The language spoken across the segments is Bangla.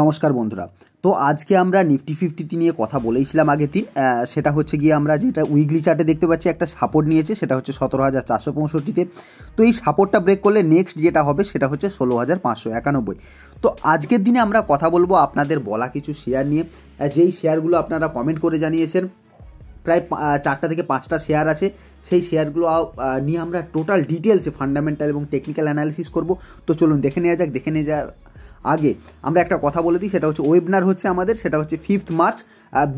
নমস্কার বন্ধুরা তো আজকে আমরা নিফটি ফিফটিতে নিয়ে কথা বলেইছিলাম আগের দিন সেটা হচ্ছে গিয়ে আমরা যেটা উইকলি চার্টে দেখতে পাচ্ছি একটা সাপোর্ট নিয়েছে সেটা হচ্ছে সতেরো হাজার চারশো পঁয়ষট্টিতে তো এই সাপোর্টটা ব্রেক করলে নেক্সট যেটা হবে সেটা হচ্ছে ষোলো হাজার পাঁচশো একানব্বই তো আজকের দিনে আমরা কথা বলবো আপনাদের বলা কিছু শেয়ার নিয়ে যেই শেয়ারগুলো আপনারা কমেন্ট করে জানিয়েছেন প্রায় চারটা থেকে পাঁচটা শেয়ার আছে সেই শেয়ারগুলো নিয়ে আমরা টোটাল ডিটেলসে ফান্ডামেন্টাল এবং টেকনিক্যাল অ্যানালিসিস করব তো চলুন দেখে নেওয়া যাক দেখে নিয়ে যাওয়ার আগে আমরা একটা কথা বলে দিই সেটা হচ্ছে ওয়েবনার হচ্ছে আমাদের সেটা হচ্ছে ফিফথ মার্চ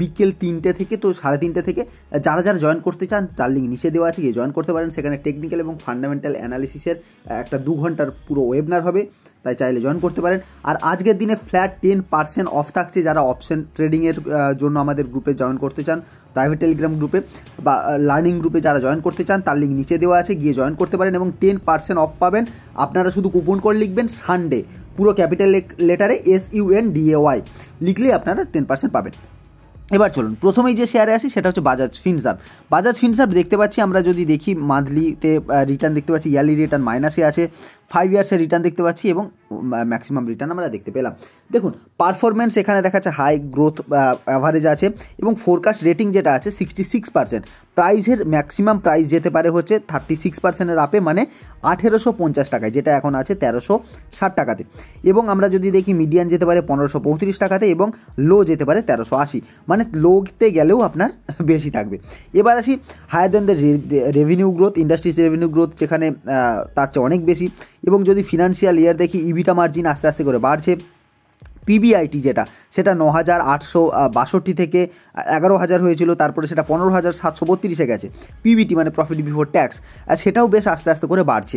বিকেল তিনটে থেকে তো সাড়ে তিনটে থেকে যারা যারা জয়েন করতে চান তার লিঙ্ক নিচে দেওয়া আছে গিয়ে জয়েন করতে পারেন সেখানে টেকনিক্যাল এবং ফান্ডামেন্টাল অ্যানালিসিসের একটা দু ঘন্টার পুরো ওয়েবনার হবে তাই চাইলে জয়েন করতে পারেন আর আজকের দিনে ফ্ল্যাট টেন পার্সেন্ট অফ থাকছে যারা অপশন ট্রেডিংয়ের জন্য আমাদের গ্রুপে জয়েন করতে চান প্রাইভেট টেলিগ্রাম গ্রুপে বা লার্নিং গ্রুপে যারা জয়েন করতে চান তার লিঙ্ক নিচে দেওয়া আছে গিয়ে জয়েন করতে পারেন এবং টেন পার্সেন্ট অফ পাবেন আপনারা শুধু কুপন কোড লিখবেন সানডে পুরো ক্যাপিটাল লেটারে এস ইউএন ডিএওয়াই লিখলেই আপনারা টেন পার্সেন্ট পাবেন এবার চলুন প্রথমেই যে শেয়ারে আসি সেটা হচ্ছে বাজাজ ফিনসাপ বাজাজ ফিনসাপ দেখতে পাচ্ছি আমরা যদি দেখি মান্থলিতে রিটার্ন দেখতে পাচ্ছি ইয়ারলি রিটার্ন মাইনাসে আছে ফাইভ ইয়ার্সের রিটার্ন দেখতে পাচ্ছি এবং ম্যাক্সিমাম রিটার্ন আমরা দেখতে পেলাম দেখুন পারফরমেন্স এখানে দেখা যাচ্ছে হাই গ্রোথ অ্যাভারেজ আছে এবং ফোরকাস্ট রেটিং যেটা আছে সিক্সটি সিক্স পার্সেন্ট প্রাইসের ম্যাক্সিমাম প্রাইস যেতে পারে হচ্ছে থার্টি সিক্স পার্সেন্টের আপে মানে আঠেরোশো পঞ্চাশ টাকায় যেটা এখন আছে তেরোশো ষাট টাকাতে এবং আমরা যদি দেখি মিডিয়ান যেতে পারে পনেরোশো পঁয়ত্রিশ টাকাতে এবং লো যেতে পারে তেরোশো আশি মানে লোতে গেলেও আপনার বেশি থাকবে এবার আসি higher than the revenue growth industries revenue growth যেখানে তার চেয়ে অনেক বেশি এবং যদি ফিনান্সিয়াল ইয়ার দেখি ইভিটা মার্জিন আস্তে আস্তে করে বাড়ছে পিবিআইটি যেটা সেটা ন হাজার আটশো বাষট্টি থেকে এগারো হাজার হয়েছিল তারপরে সেটা পনেরো হাজার সাতশো বত্রিশে গেছে পিবিটি মানে প্রফিট বিফোর ট্যাক্স আর সেটাও বেশ আস্তে আস্তে করে বাড়ছে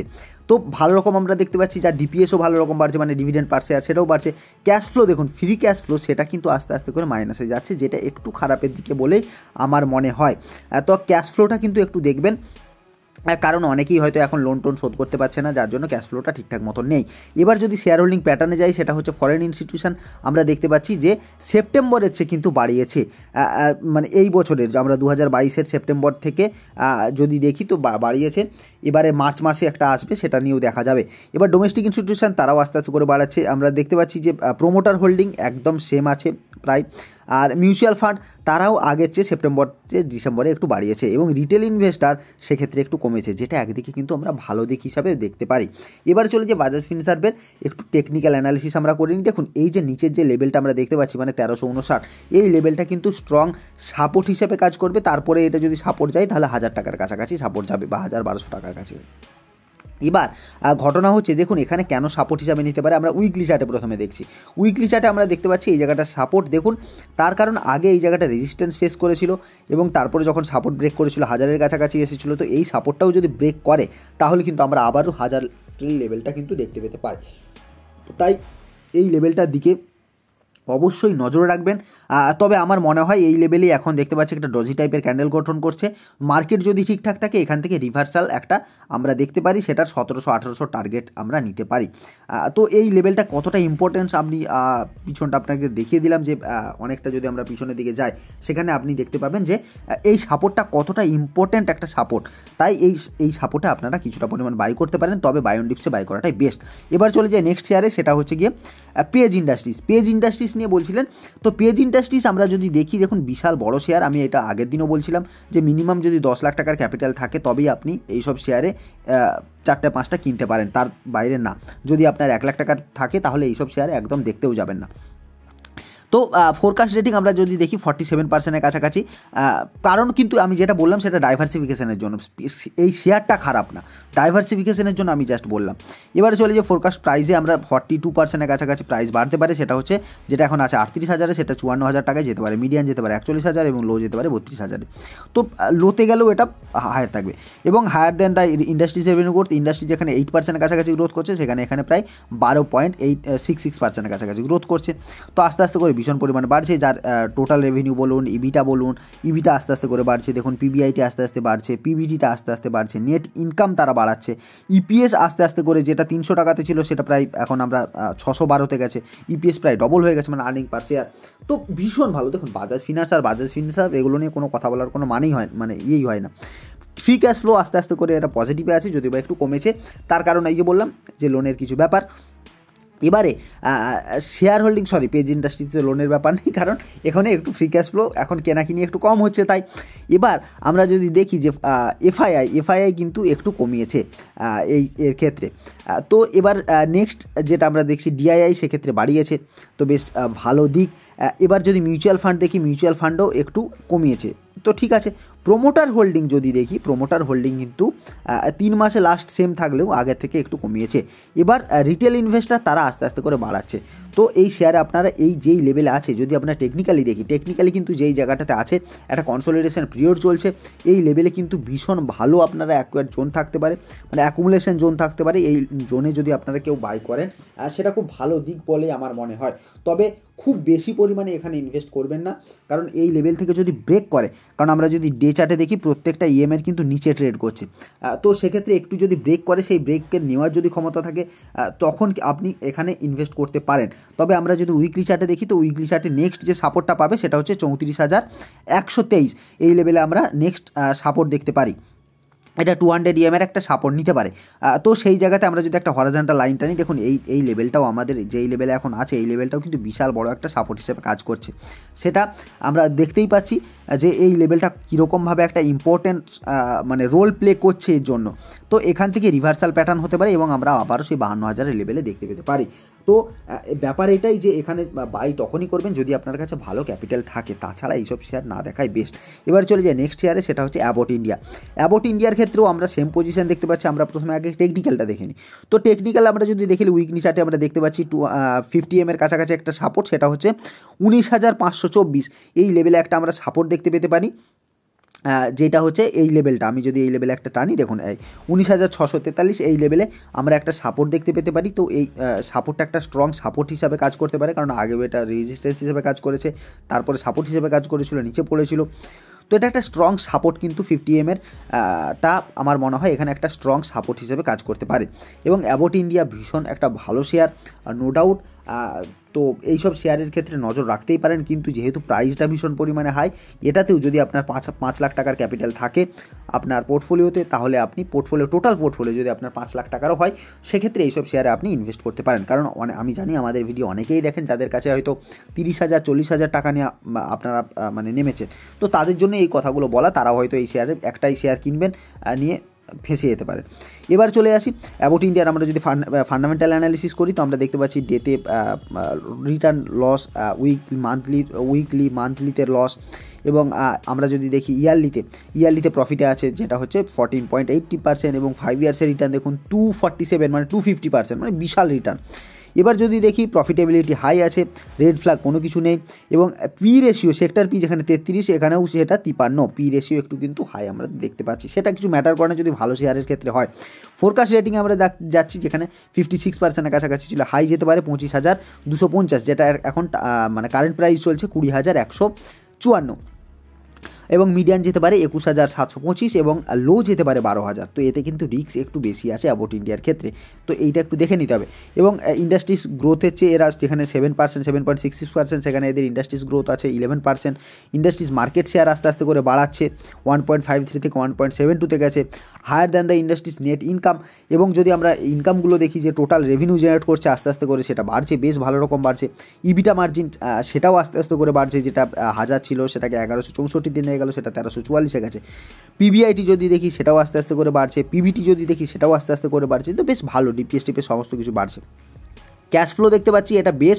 তো ভালো রকম আমরা দেখতে পাচ্ছি যা ডিপিএসও ভালো রকম বাড়ছে মানে ডিভিডেন্ড পারছে আর সেটাও বাড়ছে ক্যাশ ফ্লো দেখুন ফ্রি ক্যাশ ফ্লো সেটা কিন্তু আস্তে আস্তে করে মাইনাসে যাচ্ছে যেটা একটু খারাপের দিকে বলেই আমার মনে হয় তো ক্যাশ ফ্লোটা কিন্তু একটু দেখবেন কারণ অনেকেই হয়তো এখন লোন টোন শোধ করতে পারছে না যার জন্য ক্যাশ ফ্লোটা ঠিকঠাক মতন নেই এবার যদি শেয়ার হোল্ডিং প্যাটার্নে যাই সেটা হচ্ছে ফরেন ইনস্টিটিউশন আমরা দেখতে পাচ্ছি যে সেপ্টেম্বরের চেয়ে কিন্তু বাড়িয়েছে মানে এই বছরের আমরা দু হাজার বাইশের সেপ্টেম্বর থেকে যদি দেখি তো বাড়িয়েছে এবারে মার্চ মাসে একটা আসবে সেটা নিয়েও দেখা যাবে এবার ডোমেস্টিক ইনস্টিটিউশন তারাও আস্তে আস্তে করে বাড়াচ্ছে আমরা দেখতে পাচ্ছি যে প্রোমোটার হোল্ডিং একদম সেম আছে প্রায় আর মিউচুয়াল ফান্ড তারাও আগের চেয়ে সেপ্টেম্বর চেয়ে ডিসেম্বরে একটু বাড়িয়েছে এবং রিটেল ইনভেস্টার সেক্ষেত্রে একটু কমেছে যেটা একদিকে কিন্তু আমরা ভালো দিক হিসাবে দেখতে পারি এবার চলে যে বাজাজ ফিনসার্ভের একটু টেকনিক্যাল অ্যানালিসিস আমরা করে নিই দেখুন এই যে নিচের যে লেভেলটা আমরা দেখতে পাচ্ছি মানে তেরোশো উনষাট এই লেভেলটা কিন্তু স্ট্রং সাপোর্ট হিসেবে কাজ করবে তারপরে এটা যদি সাপোর্ট যায় তাহলে হাজার টাকার কাছাকাছি সাপোর্ট যাবে বা হাজার বারোশো টাকার তার কাছে রয়েছে এবার ঘটনা হচ্ছে দেখুন এখানে কেন সাপোর্ট হিসাবে নিতে পারে আমরা উইকলি চার্টে প্রথমে দেখছি উইকলি চার্টে আমরা দেখতে পাচ্ছি এই জায়গাটা সাপোর্ট দেখুন তার কারণ আগে এই জায়গাটা রেজিস্ট্যান্স ফেস করেছিল এবং তারপরে যখন সাপোর্ট ব্রেক করেছিল হাজারের কাছাকাছি এসেছিলো তো এই সাপোর্টটাও যদি ব্রেক করে তাহলে কিন্তু আমরা আবারও হাজার লেভেলটা কিন্তু দেখতে পেতে পারি তাই এই লেভেলটার দিকে অবশ্যই নজরে রাখবেন তবে আমার মনে হয় এই লেভেলেই এখন দেখতে পাচ্ছি একটা ডজি টাইপের ক্যান্ডেল গঠন করছে মার্কেট যদি ঠিকঠাক থাকে এখান থেকে রিভার্সাল একটা আমরা দেখতে পারি সেটার সতেরোশো আঠেরোশো টার্গেট আমরা নিতে পারি তো এই লেভেলটা কতটা ইম্পর্টেন্স আপনি পিছনটা আপনাকে দেখিয়ে দিলাম যে অনেকটা যদি আমরা পিছনের দিকে যাই সেখানে আপনি দেখতে পাবেন যে এই সাপোর্টটা কতটা ইম্পর্টেন্ট একটা সাপোর্ট তাই এই এই সাপোর্টে আপনারা কিছুটা পরিমাণ বাই করতে পারেন তবে বায়োনডিপসে বাই করাটাই বেস্ট এবার চলে যায় নেক্সট ইয়ারে সেটা হচ্ছে গিয়ে পেজ ইন্ডাস্ট্রিজ পেজ ইন্ডাস্ট্রিজ নিয়ে বলছিলেন তো পেজ ইন্ডাস্ট্রিজ আমরা যদি দেখি দেখুন বিশাল বড় শেয়ার আমি এটা আগের দিনও বলছিলাম যে মিনিমাম যদি দশ লাখ টাকার ক্যাপিটাল থাকে তবেই আপনি এইসব শেয়ারে চারটে পাঁচটা কিনতে পারেন তার বাইরে না যদি আপনার এক লাখ টাকা থাকে তাহলে এইসব শেয়ার একদম দেখতেও যাবেন না তো ফোরকাস্ট রেটিং আমরা যদি দেখি ফর্টি সেভেন পার্সেন্টের কাছাকাছি কারণ কিন্তু আমি যেটা বললাম সেটা ডাইভার্সিফিকেশনের জন্য এই শেয়ারটা খারাপ না ডাইভার্সিফিকেশনের জন্য আমি জাস্ট বললাম এবারে চলে যে ফোরকাস্ট প্রাইসে আমরা ফর্টি টু পার্সেন্টের কাছাকাছি প্রাইস বাড়তে পারে সেটা হচ্ছে যেটা এখন আছে আটত্রিশ হাজারে সেটা চুয়ান্ন হাজার টাকায় যেতে পারে মিডিয়াম যেতে পারে একচল্লিশ হাজার এবং লো যেতে পারে বত্রিশ হাজারে তো লোতে গেলেও এটা হায়ার থাকবে এবং higher than the industries revenue growth industry যেখানে এইট পার্সেন্টের কাছাকাছি গ্রোথ করছে সেখানে এখানে প্রায় বারো পয়েন্ট এইট সিক্স সিক্স পার্সেন্টের কাছাকাছি গ্রোথ করছে তো আস্তে আস্তে করে ভীষণ পরিমাণে বাড়ছে যার টোটাল রেভিনিউ বলুন ইভিটা বলুন ইভিটা আস্তে আস্তে করে বাড়ছে দেখুন পিবিআইটি আস্তে আস্তে বাড়ছে পিভিটিটা আস্তে আস্তে বাড়ছে নেট ইনকাম তারা বাড়াচ্ছে ইপিএস আস্তে আস্তে করে যেটা তিনশো টাকাতে ছিল সেটা প্রায় এখন আমরা ছশো বারোতে গেছে ইপিএস প্রায় ডবল হয়ে গেছে মানে আর্নিং পার শেয়ার তো ভীষণ ভালো দেখুন বাজাজ ফিনান্স আর বাজাজ ফিনান্স আর এগুলো নিয়ে কোনো কথা বলার কোনো মানেই হয় মানে ইয়েই হয় না ফ্রি ক্যাশ ফ্লো আস্তে আস্তে করে এটা পজিটিভে আছে যদিও বা একটু কমেছে তার কারণ এই যে বললাম যে লোনের কিছু ব্যাপার এবারে শেয়ার হোল্ডিং সরি পেজ ইন্ডাস্ট্রিতে লোনের ব্যাপার নেই কারণ এখানে একটু ফ্রি ক্যাশ ফ্লো এখন কেনাকিনি একটু কম হচ্ছে তাই এবার আমরা যদি দেখি যে এফআইআই এফআইআই কিন্তু একটু কমিয়েছে এই এর ক্ষেত্রে তো এবার নেক্সট যেটা আমরা দেখছি ডিআইআই সেক্ষেত্রে বাড়িয়েছে তো বেশ ভালো দিক এবার যদি মিউচুয়াল ফান্ড দেখি মিউচুয়াল ফান্ডও একটু কমিয়েছে তো ঠিক আছে প্রোমোটার হোল্ডিং যদি দেখি প্রোমোটার হোল্ডিং কিন্তু তিন মাসে লাস্ট সেম থাকলেও আগের থেকে একটু কমিয়েছে এবার রিটেল ইনভেস্টার তারা আস্তে আস্তে করে বাড়াচ্ছে তো এই শেয়ারে আপনারা এই যেই লেভেলে আছে যদি আপনারা টেকনিক্যালি দেখি টেকনিক্যালি কিন্তু যেই জায়গাটাতে আছে একটা কনসোলিডেশন পিরিয়ড চলছে এই লেভেলে কিন্তু ভীষণ ভালো আপনারা অ্যাকুয়ার জোন থাকতে পারে মানে অ্যাকুমুলেশন জোন থাকতে পারে এই জোনে যদি আপনারা কেউ বাই করেন সেটা খুব ভালো দিক বলেই আমার মনে হয় তবে খুব বেশি পরিমাণে এখানে ইনভেস্ট করবেন না কারণ এই লেভেল থেকে যদি ব্রেক করে কারণ আমরা যদি ডে চার্টে দেখি প্রত্যেকটা ইএমএর কিন্তু নিচে ট্রেড করছে তো সেক্ষেত্রে একটু যদি ব্রেক করে সেই ব্রেককে নেওয়ার যদি ক্ষমতা থাকে তখন আপনি এখানে ইনভেস্ট করতে পারেন তবে আমরা যদি উইকলি চার্টে দেখি তো উইকলি চার্টে নেক্সট যে সাপোর্টটা পাবে সেটা হচ্ছে চৌত্রিশ হাজার একশো তেইশ এই লেভেলে আমরা নেক্সট সাপোর্ট দেখতে পারি এটা টু হান্ড্রেড ইএমের একটা সাপোর্ট নিতে পারে তো সেই জায়গাতে আমরা যদি একটা হরাজানটা লাইনটা টানি দেখুন এই এই লেভেলটাও আমাদের যেই লেভেলে এখন আছে এই লেভেলটাও কিন্তু বিশাল বড় একটা সাপোর্ট হিসেবে কাজ করছে সেটা আমরা দেখতেই পাচ্ছি যে এই লেভেলটা কীরকমভাবে একটা ইম্পর্টেন্ট মানে রোল প্লে করছে এর জন্য তো এখান থেকে রিভার্সাল প্যাটার্ন হতে পারে এবং আমরা আবারও সেই বাহান্ন হাজারের লেভেলে দেখতে পেতে পারি তো ব্যাপার এটাই যে এখানে বাই তখনই করবেন যদি আপনার কাছে ভালো ক্যাপিটাল থাকে তাছাড়া এইসব শেয়ার না দেখাই বেস্ট এবার চলে যায় নেক্সট শেয়ারে সেটা হচ্ছে অ্যাবোট ইন্ডিয়া অ্যাবোট ইন্ডিয়ার ক্ষেত্রে ক্ষেত্রেও আমরা সেম পজিশন দেখতে পাচ্ছি আমরা প্রথমে আগে টেকনিক্যালটা দেখে নিই তো টেকনিক্যাল আমরা যদি দেখি উইকনি চার্টে আমরা দেখতে পাচ্ছি টু ফিফটি এমের কাছাকাছি একটা সাপোর্ট সেটা হচ্ছে উনিশ হাজার পাঁচশো চব্বিশ এই লেভেলে একটা আমরা সাপোর্ট দেখতে পেতে পারি যেটা হচ্ছে এই লেভেলটা আমি যদি এই লেভেলে একটা টানি দেখুন এই উনিশ হাজার ছশো তেতাল্লিশ এই লেভেলে আমরা একটা সাপোর্ট দেখতে পেতে পারি তো এই সাপোর্টটা একটা স্ট্রং সাপোর্ট হিসাবে কাজ করতে পারে কারণ আগেও এটা রেজিস্ট্রেন্স হিসাবে কাজ করেছে তারপরে সাপোর্ট হিসাবে কাজ করেছিল নিচে পড়েছিল তো এটা একটা স্ট্রং সাপোর্ট কিন্তু ফিফটি এমের টা আমার মনে হয় এখানে একটা স্ট্রং সাপোর্ট হিসেবে কাজ করতে পারে এবং অ্যাবোট ইন্ডিয়া ভীষণ একটা ভালো শেয়ার নো ডাউট তো এইসব শেয়ারের ক্ষেত্রে নজর রাখতেই পারেন কিন্তু যেহেতু প্রাইসটা ভীষণ পরিমাণে হাই এটাতেও যদি আপনার পাঁচ পাঁচ লাখ টাকার ক্যাপিটাল থাকে আপনার পোর্টফোলিওতে তাহলে আপনি পোর্টফোলিও টোটাল পোর্টফোলিও যদি আপনার পাঁচ লাখ টাকারও হয় সেক্ষেত্রে এইসব শেয়ারে আপনি ইনভেস্ট করতে পারেন কারণ আমি জানি আমাদের ভিডিও অনেকেই দেখেন যাদের কাছে হয়তো তিরিশ হাজার চল্লিশ হাজার টাকা নিয়ে আপনারা মানে নেমেছেন তো তাদের জন্য এই কথাগুলো বলা তারা হয়তো এই শেয়ারে একটাই শেয়ার কিনবেন নিয়ে ফেঁসে যেতে পারে এবার চলে আসি অ্যাবোট ইন্ডিয়ার আমরা যদি ফান্ডামেন্টাল অ্যানালিসিস করি তো আমরা দেখতে পাচ্ছি ডেতে return loss weekly monthly weekly মান্থলিতে লস এবং আমরা যদি দেখি ইয়ারলিতে ইয়ারলিতে প্রফিটে আছে যেটা হচ্ছে ফর্টিন পয়েন্ট এইটটি পার্সেন্ট এবং ফাইভ ইয়ার্সের রিটার্ন দেখুন টু ফর্টি সেভেন মানে টু ফিফটি পার্সেন্ট মানে বিশাল রিটার্ন এবার যদি দেখি প্রফিটেবিলিটি হাই আছে রেড ফ্ল্যাগ কোনো কিছু নেই এবং পি রেশিও সেক্টর পি যেখানে তেত্রিশ এখানেও সেটা তিপান্ন পি রেশিও একটু কিন্তু হাই আমরা দেখতে পাচ্ছি সেটা কিছু ম্যাটার করে না যদি ভালো শেয়ারের ক্ষেত্রে হয় ফোরকাস্ট রেটিং আমরা যাচ্ছি যেখানে ফিফটি সিক্স পার্সেন্টের কাছাকাছি ছিল হাই যেতে পারে পঁচিশ হাজার দুশো পঞ্চাশ যেটা এখন মানে কারেন্ট প্রাইস চলছে কুড়ি হাজার একশো চুয়ান্ন এবং মিডিয়ান যেতে পারে একুশ হাজার সাতশো পঁচিশ এবং লো যেতে পারে বারো হাজার তো এতে কিন্তু রিস্ক একটু বেশি আছে অ্যাবোট ইন্ডিয়ার ক্ষেত্রে তো এইটা একটু দেখে নিতে হবে এবং ইন্ডাস্ট্রিজ গ্রোথের চেয়ে এরা যেখানে seven percent seven point six six percent সেখানে এদের ইন্ডাস্ট্রিজ গ্রোথ আছে eleven percent industries market share আস্তে আস্তে করে বাড়াচ্ছে ওয়ান পয়েন্ট ফাইভ থ্রি থেকে ওয়ান পয়েন্ট সেভেন টুতে গেছে higher than the industries net income এবং যদি আমরা ইনকামগুলো দেখি যে টোটাল রেভিনিউ জেনারেট করছে আস্তে আস্তে করে সেটা বাড়ছে বেশ ভালো রকম বাড়ছে ইবিটা মার্জিন সেটাও আস্তে আস্তে করে বাড়ছে যেটা হাজার ছিল সেটাকে এগারোশো চৌষট্টি দিনে গেল সেটা তেরোশো চুয়াল্লিশে গেছে পিবিআইটি যদি দেখি সেটাও আস্তে আস্তে করে বাড়ছে পিভিটি যদি দেখি সেটাও আস্তে আস্তে করে বাড়ছে তো বেশ ভালো ডিপিএস টিপিএস সমস্ত কিছু বাড়ছে ক্যাশ ফ্লো দেখতে পাচ্ছি এটা বেশ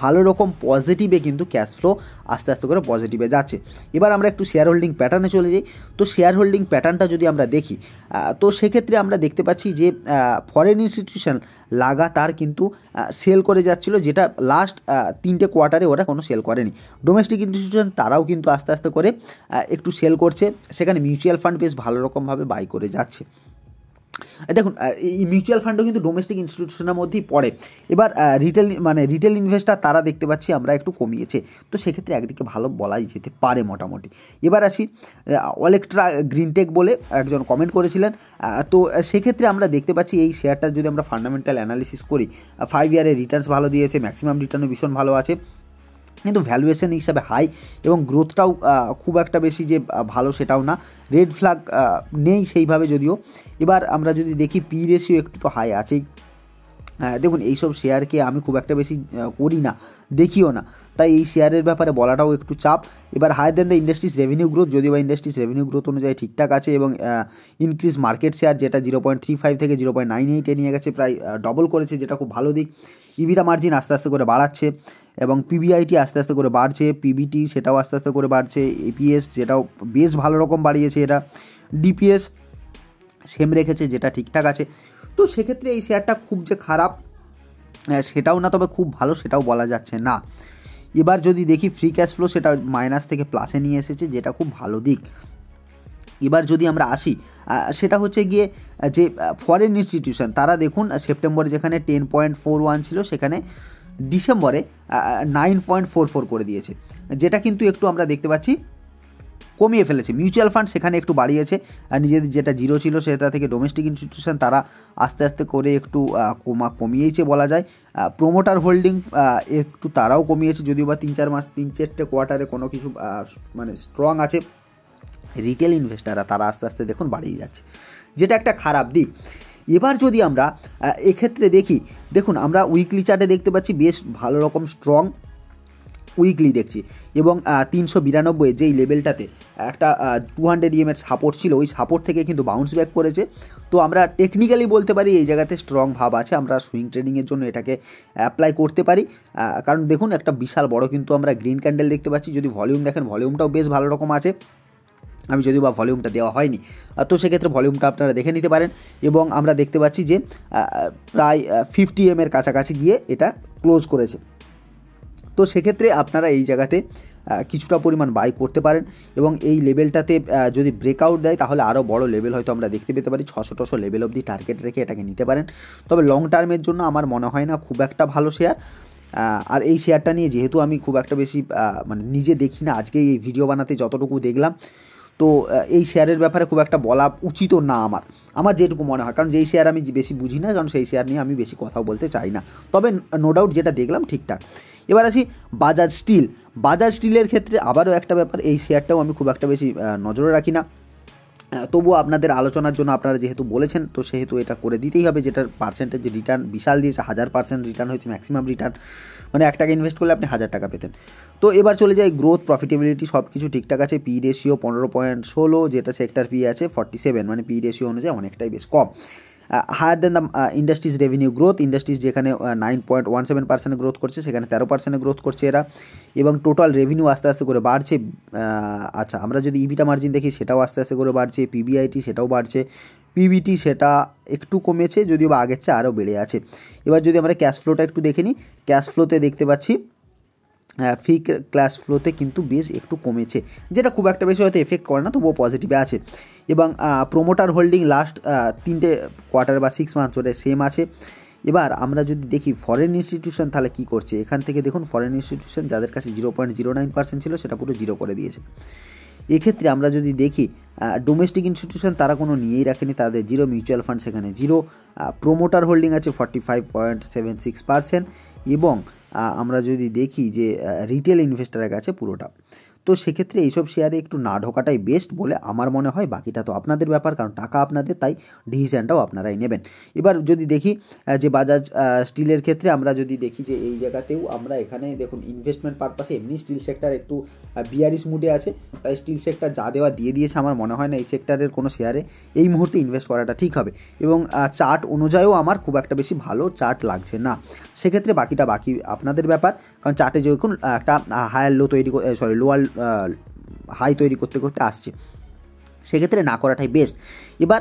ভালো রকম পজিটিভে কিন্তু ক্যাশ ফ্লো আস্তে আস্তে করে পজিটিভে যাচ্ছে এবার আমরা একটু শেয়ার হোল্ডিং প্যাটার্নে চলে যাই তো শেয়ার হোল্ডিং প্যাটার্নটা যদি আমরা দেখি তো সেক্ষেত্রে আমরা দেখতে পাচ্ছি যে ফরেন ইনস্টিটিউশন লাগাতার কিন্তু সেল করে যাচ্ছিল যেটা লাস্ট তিনটে কোয়ার্টারে ওরা কোনো সেল করেনি ডোমেস্টিক ইনস্টিটিউশন তারাও কিন্তু আস্তে আস্তে করে একটু সেল করছে সেখানে মিউচুয়াল ফান্ড বেশ ভালো রকমভাবে বাই করে যাচ্ছে দেখুন এই মিউচুয়াল ফান্ডও কিন্তু ডোমেস্টিক ইনস্টিটিউশনের মধ্যেই পড়ে এবার রিটেল মানে রিটেল ইনভেস্টার তারা দেখতে পাচ্ছি আমরা একটু কমিয়েছে তো সেক্ষেত্রে একদিকে ভালো বলাই যেতে পারে মোটামুটি এবার আসি অলেকট্রা গ্রিনটেক বলে একজন কমেন্ট করেছিলেন তো সেক্ষেত্রে আমরা দেখতে পাচ্ছি এই শেয়ারটার যদি আমরা ফান্ডামেন্টাল অ্যানালিসিস করি ফাইভ ইয়ারের রিটার্নস ভালো দিয়েছে ম্যাক্সিমাম রিটার্নও ভীষণ ভালো আছে কিন্তু ভ্যালুয়েশন হিসাবে হাই এবং গ্রোথটাও খুব একটা বেশি যে ভালো সেটাও না রেড ফ্ল্যাগ নেই সেইভাবে যদিও এবার আমরা যদি দেখি পি রেশিও একটু তো হাই আছেই দেখুন এইসব শেয়ারকে আমি খুব একটা বেশি করি না দেখিও না তাই এই শেয়ারের ব্যাপারে বলাটাও একটু চাপ এবার higher than the industries revenue growth যদিও বা ইন্ডাস্ট্রিজ রেভিনিউ গ্রোথ অনুযায়ী ঠিকঠাক আছে এবং ইনক্রিজ মার্কেট শেয়ার যেটা জিরো পয়েন্ট থ্রি ফাইভ থেকে জিরো পয়েন্ট নাইন এইটে নিয়ে গেছে প্রায় ডবল করেছে যেটা খুব ভালো দিক ইভিটা মার্জিন আস্তে আস্তে করে বাড়াচ্ছে এবং পিবিআইটি আস্তে আস্তে করে বাড়ছে পিবিটি সেটাও আস্তে আস্তে করে বাড়ছে এপিএস যেটাও বেশ ভালো রকম বাড়িয়েছে এটা ডিপিএস সেম রেখেছে যেটা ঠিকঠাক আছে তো সেক্ষেত্রে এই শেয়ারটা খুব যে খারাপ হ্যাঁ, সেটাও না তবে খুব ভালো সেটাও বলা যাচ্ছে না এবার যদি দেখি ফ্রি ক্যাশ ফ্লো সেটা মাইনাস থেকে প্লাসে নিয়ে এসেছে যেটা খুব ভালো দিক এবার যদি আমরা আসি সেটা হচ্ছে গিয়ে যে ফরেন ইনস্টিটিউশন তারা দেখুন সেপ্টেম্বরে যেখানে টেন পয়েন্ট ফোর ওয়ান ছিল সেখানে ডিসেম্বরে নাইন পয়েন্ট ফোর ফোর করে দিয়েছে যেটা কিন্তু একটু আমরা দেখতে পাচ্ছি কমিয়ে ফেলেছে মিউচুয়াল ফান্ড সেখানে একটু বাড়িয়েছে আর নিজেদের যেটা জিরো ছিল সেটা থেকে ডোমেস্টিক ইনস্টিটিউশন তারা আস্তে আস্তে করে একটু কমা কমিয়েছে বলা যায় প্রোমোটার হোল্ডিং একটু তারাও কমিয়েছে যদিও বা তিন চার মাস তিন চারটে কোয়ার্টারে কোনো কিছু মানে স্ট্রং আছে রিটেল ইনভেস্টাররা তারা আস্তে আস্তে দেখুন বাড়িয়ে যাচ্ছে যেটা একটা খারাপ দিক এবার যদি আমরা এক্ষেত্রে দেখি দেখুন আমরা উইকলি চার্টে দেখতে পাচ্ছি বেশ ভালো রকম স্ট্রং উইকলি দেখছি এবং তিনশো বিরানব্বই যেই লেভেলটাতে একটা টু হান্ড্রেড ইএমের সাপোর্ট ছিল ওই সাপোর্ট থেকে কিন্তু বাউন্স ব্যাক করেছে তো আমরা টেকনিক্যালি বলতে পারি এই জায়গাতে স্ট্রং ভাব আছে আমরা সুইং ট্রেডিংয়ের জন্য এটাকে অ্যাপ্লাই করতে পারি কারণ দেখুন একটা বিশাল বড় কিন্তু আমরা গ্রিন ক্যান্ডেল দেখতে পাচ্ছি যদি ভলিউম দেখেন ভলিউমটাও বেশ ভালো রকম আছে আমি যদিও বা ভলিউমটা দেওয়া হয়নি তো সেক্ষেত্রে ভলিউমটা আপনারা দেখে নিতে পারেন এবং আমরা দেখতে পাচ্ছি যে প্রায় ফিফটি এম এর কাছাকাছি গিয়ে এটা ক্লোজ করেছে তো সেক্ষেত্রে আপনারা এই জায়গাতে কিছুটা পরিমাণ বাই করতে পারেন এবং এই লেভেলটাতে যদি ব্রেকআউট দেয় তাহলে আরও বড় লেভেল হয়তো আমরা দেখতে পেতে পারি ছশো টশো লেভেল অবধি টার্গেট রেখে এটাকে নিতে পারেন তবে লং টার্মের জন্য আমার মনে হয় না খুব একটা ভালো শেয়ার আর এই শেয়ারটা নিয়ে যেহেতু আমি খুব একটা বেশি মানে নিজে দেখি না আজকে এই ভিডিও বানাতে যতটুকু দেখলাম তো এই শেয়ারের ব্যাপারে খুব একটা বলা উচিত না আমার আমার যেটুকু মনে হয় কারণ যেই শেয়ার আমি বেশি বুঝি না কারণ সেই শেয়ার নিয়ে আমি বেশি কথা বলতে চাই না তবে নো ডাউট যেটা দেখলাম ঠিকঠাক এবার আসি বাজাজ স্টিল বাজাজ স্টিলের ক্ষেত্রে আবারও একটা ব্যাপার এই শেয়ারটাও আমি খুব একটা বেশি নজরে রাখি না তবুও আপনাদের আলোচনার জন্য আপনারা যেহেতু বলেছেন তো সেহেতু এটা করে দিতেই হবে যেটার পার্সেন্টেজ রিটার্ন বিশাল দিয়েছে হাজার পার্সেন্ট রিটার্ন হয়েছে ম্যাক্সিমাম রিটার্ন মানে এক টাকা ইনভেস্ট করলে আপনি হাজার টাকা পেতেন তো এবার চলে যাই গ্রোথ প্রফিটেবিলিটি সব কিছু ঠিকঠাক আছে পি রেশিও পনেরো পয়েন্ট ষোলো যেটা সেক্টর পি আছে ফর্টি সেভেন মানে পি রেশিও অনুযায়ী অনেকটাই বেশ কম higher than the industries revenue growth industries যেখানে nine point one seven percent growth করছে সেখানে তেরো পার্সেন্টে গ্রোথ করছে এরা এবং টোটাল রেভিনিউ আস্তে আস্তে করে বাড়ছে আচ্ছা আমরা যদি ইভিটা মার্জিন দেখি সেটাও আস্তে আস্তে করে বাড়ছে পিবিআইটি সেটাও বাড়ছে পিবিটি সেটা একটু কমেছে যদিও বা আগের চেয়ে আরও বেড়ে আছে এবার যদি আমরা ক্যাশ ফ্লোটা একটু দেখে নিই ক্যাশ ফ্লোতে দেখতে পাচ্ছি ফি ক্লাস ফ্লোতে কিন্তু বেশ একটু কমেছে যেটা খুব একটা বেশি হয়তো এফেক্ট করে না তবুও পজিটিভে আছে এবং প্রোমোটার হোল্ডিং লাস্ট তিনটে কোয়ার্টার বা সিক্স মান্থ ওটা সেম আছে এবার আমরা যদি দেখি ফরেন ইনস্টিটিউশন তাহলে কী করছে এখান থেকে দেখুন ফরেন ইনস্টিটিউশন যাদের কাছে zero point zero nine percent ছিল সেটা পুরো জিরো করে দিয়েছে এক্ষেত্রে আমরা যদি দেখি ডোমেস্টিক ইনস্টিটিউশন তারা কোনো নিয়েই রাখেনি তাদের জিরো মিউচুয়াল ফান্ড সেখানে জিরো প্রোমোটার হোল্ডিং আছে forty five point seven six percent এবং আমরা যদি দেখি যে রিটেল ইনভেস্টারের কাছে পুরোটা তো সেক্ষেত্রে এইসব শেয়ারে একটু না ঢোকাটাই বেস্ট বলে আমার মনে হয় বাকিটা তো আপনাদের ব্যাপার কারণ টাকা আপনাদের তাই ডিসিশানটাও আপনারাই নেবেন এবার যদি দেখি যে বাজাজ স্টিলের ক্ষেত্রে আমরা যদি দেখি যে এই জায়গাতেও আমরা এখানে দেখুন ইনভেস্টমেন্ট পারপাসে এমনি স্টিল সেক্টর একটু বিয়ারিস মুডে আছে তাই স্টিল সেক্টর যা দেওয়া দিয়ে দিয়েছে আমার মনে হয় না এই সেক্টরের কোনো শেয়ারে এই মুহূর্তে ইনভেস্ট করাটা ঠিক হবে এবং চার্ট অনুযায়ীও আমার খুব একটা বেশি ভালো চার্ট লাগছে না সেক্ষেত্রে বাকিটা বাকি আপনাদের ব্যাপার কারণ চার্টে যখন একটা হায়ার লো তৈরি সরি লোয়ার হাই তৈরি করতে করতে আসছে সেক্ষেত্রে না করাটাই বেস্ট এবার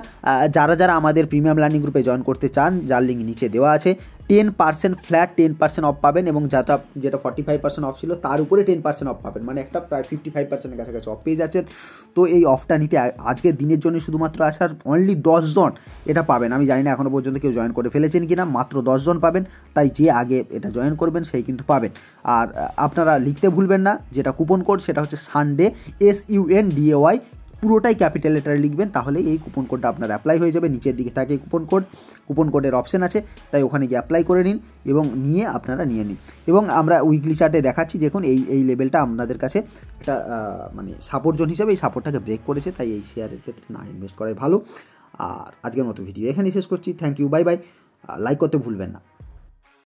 যারা যারা আমাদের প্রিমিয়াম লার্নিং গ্রুপে জয়েন করতে চান যার লিঙ্ক নিচে দেওয়া আছে ten percent flat ten percent off পাবেন এবং যাটা যেটা ফর্টি ফাইভ পার্সেন্ট অফ ছিল তার উপরে টেন পার্সেন্ট অফ পাবেন মানে একটা প্রায় ফিফটি ফাইভ পার্সেন্টের কাছাকাছি অফ পেয়ে যাচ্ছেন তো এই অফটা নিতে আজকের দিনের জন্য শুধুমাত্র আসার অনলি দশজন এটা পাবেন আমি জানি না এখনও পর্যন্ত কেউ জয়েন করে ফেলেছেন কি না মাত্র দশজন পাবেন তাই যে আগে এটা জয়েন করবেন সেই কিন্তু পাবেন আর আপনারা লিখতে ভুলবেন না যেটা কুপন কোড সেটা হচ্ছে সানডে এস ইউএন ডিএওয়াই পুরোটাই ক্যাপিটাল লেটারে লিখবেন তাহলে এই কুপন কোডটা আপনার অ্যাপ্লাই হয়ে যাবে নিচের দিকে থাকে কুপন কোড কুপন কোডের অপশান আছে তাই ওখানে গিয়ে অ্যাপ্লাই করে নিন এবং নিয়ে আপনারা নিয়ে নিন এবং আমরা উইকলি চার্টে দেখাচ্ছি দেখুন এই এই লেভেলটা আপনাদের কাছে একটা মানে সাপোর্ট জোন হিসেবে এই সাপোর্টটাকে ব্রেক করেছে তাই এই শেয়ারের ক্ষেত্রে না ইনভেস্ট করাই ভালো আর আজকের মতো ভিডিও এখানেই শেষ করছি thank you bye bye like করতে ভুলবেন না